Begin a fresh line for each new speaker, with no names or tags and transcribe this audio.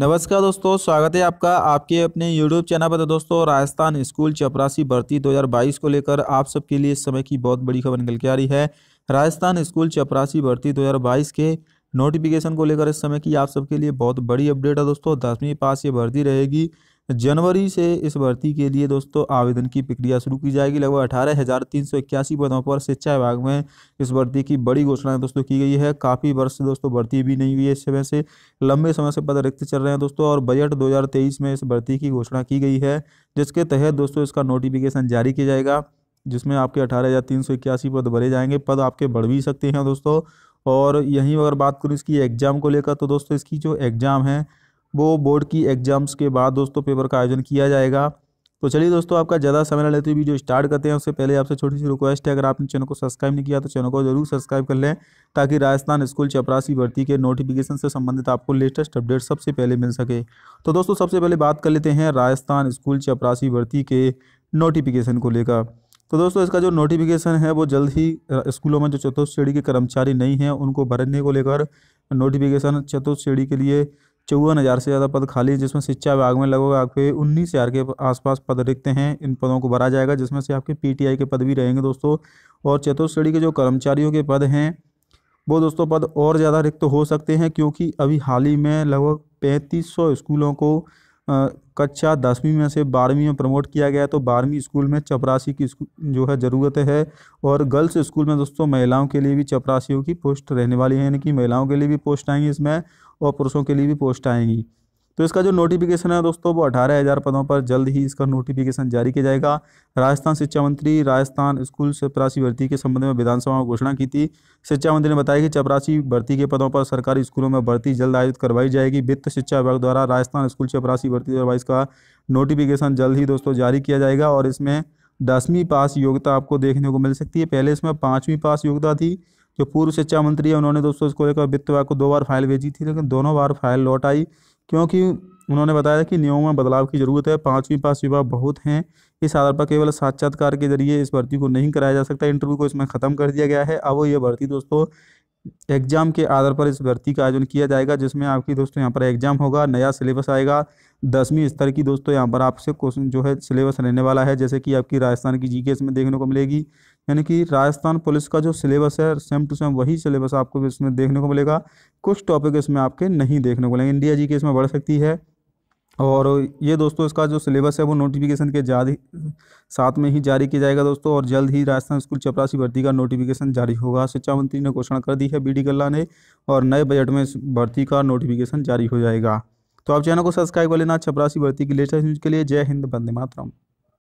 नमस्कार दोस्तों स्वागत है आपका आपके अपने यूट्यूब चैनल पर तो दोस्तों राजस्थान स्कूल चपरासी भर्ती 2022 को लेकर आप सबके लिए इस समय की बहुत बड़ी खबर निकल के आ रही है राजस्थान स्कूल चपरासी भर्ती 2022 के नोटिफिकेशन को लेकर इस समय की आप सबके लिए बहुत बड़ी अपडेट है दोस्तों दसवीं पास ये भर्ती रहेगी जनवरी से इस भर्ती के लिए दोस्तों आवेदन की प्रक्रिया शुरू की जाएगी लगभग अठारह हज़ार तीन सौ इक्यासी पदों पर शिक्षा विभाग में इस भर्ती की बड़ी घोषणा दोस्तों की गई है काफ़ी वर्ष से दोस्तों भर्ती भी नहीं हुई है इस समय से लंबे समय से पद रिक्त चल रहे हैं दोस्तों और बजट दो में इस भर्ती की घोषणा की गई है जिसके तहत दोस्तों इसका नोटिफिकेशन जारी किया जाएगा जिसमें आपके अठारह हज़ार तीन सौ इक्यासी पद भरे जाएंगे पद आपके बढ़ भी सकते हैं दोस्तों और यहीं अगर बात करूँ इसकी एग्ज़ाम को लेकर तो दोस्तों इसकी जो एग्ज़ाम है वो बोर्ड की एग्ज़ाम्स के बाद दोस्तों पेपर का आयोजन किया जाएगा तो चलिए दोस्तों आपका ज़्यादा समय ना लेते हुए वीडियो स्टार्ट करते हैं उससे पहले आपसे छोटी सी रिक्वेस्ट है अगर आपने चैनल को सब्सक्राइब नहीं किया तो चैनल को जरूर सब्सक्राइब कर लें ताकि राजस्थान स्कूल चपरासी भर्ती के नोटिफिकेशन से संबंधित आपको लेटेस्ट अपडेट सबसे पहले मिल सके तो दोस्तों सबसे पहले बात कर लेते हैं राजस्थान स्कूल चपरासी भर्ती के नोटिफिकेशन को लेकर तो दोस्तों इसका जो नोटिफिकेशन है वो जल्द ही स्कूलों में जो चतुर्थ श्रेणी के कर्मचारी नहीं हैं उनको भरने को लेकर नोटिफिकेशन चतुर्थ श्रेणी के लिए चौवन हज़ार से ज़्यादा पद खाली है जिसमें शिक्षा विभाग में लगभग आपके उन्नीस हज़ार के आसपास पद रिक्त हैं इन पदों को भरा जाएगा जिसमें से आपके पीटीआई के पद भी रहेंगे दोस्तों और चतुर्थ श्रेणी के जो कर्मचारियों के पद हैं वो दोस्तों पद और ज़्यादा रिक्त हो सकते हैं क्योंकि अभी हाल ही में लगभग पैंतीस स्कूलों को कक्षा दसवीं में से बारहवीं में प्रमोट किया गया तो बारहवीं स्कूल में चपरासी की जो है ज़रूरत है और गर्ल्स स्कूल में दोस्तों महिलाओं के लिए भी चपरासियों की पोस्ट रहने वाली है यानी कि महिलाओं के लिए भी पोस्ट आएंगी इसमें और पुरुषों के लिए भी पोस्ट आएंगी तो इसका जो नोटिफिकेशन है दोस्तों वो अठारह हज़ार पदों पर जल्द ही इसका नोटिफिकेशन जारी किया जाएगा राजस्थान शिक्षा मंत्री राजस्थान स्कूल चपरासी भर्ती के संबंध में विधानसभा में घोषणा की थी शिक्षा मंत्री ने बताया कि चपरासी भर्ती के पदों पर सरकारी स्कूलों में भर्ती जल्द आयोजित करवाई जाएगी वित्त शिक्षा विभाग द्वारा राजस्थान स्कूल चपरासी भर्ती दो का नोटिफिकेशन जल्द ही दोस्तों जारी किया जाएगा और इसमें दसवीं पास योग्यता आपको देखने को मिल सकती है पहले इसमें पाँचवीं पास योग्यता थी जो पूर्व शिक्षा मंत्री है उन्होंने दोस्तों इसको लेकर वित्त विभाग को दो बार फाइल भेजी थी लेकिन दोनों बार फाइल लौट आई क्योंकि उन्होंने बताया कि नियमों में बदलाव की जरूरत है पांचवी पास युवा बहुत हैं इस आधार पर केवल साक्षात्कार के जरिए इस भर्ती को नहीं कराया जा सकता इंटरव्यू को इसमें ख़त्म कर दिया गया है अब ये भर्ती दोस्तों एग्जाम के आधार पर इस भर्ती का आयोजन किया जाएगा जिसमें आपकी दोस्तों यहाँ पर एग्जाम होगा नया सिलेबस आएगा दसवीं स्तर की दोस्तों यहाँ पर आपसे क्वेश्चन जो है सिलेबस रहने वाला है जैसे कि आपकी राजस्थान की जीके इसमें देखने को मिलेगी यानी कि राजस्थान पुलिस का जो सिलेबस है सेम टू सेम वही सिलेबस आपको इसमें देखने को मिलेगा कुछ टॉपिक इसमें आपके नहीं देखने को मिलेंगे इंडिया जी के इसमें बढ़ सकती है और ये दोस्तों इसका जो सिलेबस है वो नोटिफिकेशन के जारी साथ में ही जारी किया जाएगा दोस्तों और जल्द ही राजस्थान स्कूल चपरासी भर्ती का नोटिफिकेशन जारी होगा शिक्षा मंत्री ने घोषणा कर दी है बी डी गल्ला ने और नए बजट में इस भर्ती का नोटिफिकेशन जारी हो जाएगा तो आप चैनल को सब्सक्राइब कर लेना चपरासी भर्ती की लेटेस्ट न्यूज़ के लिए जय हिंद बंदे मातरम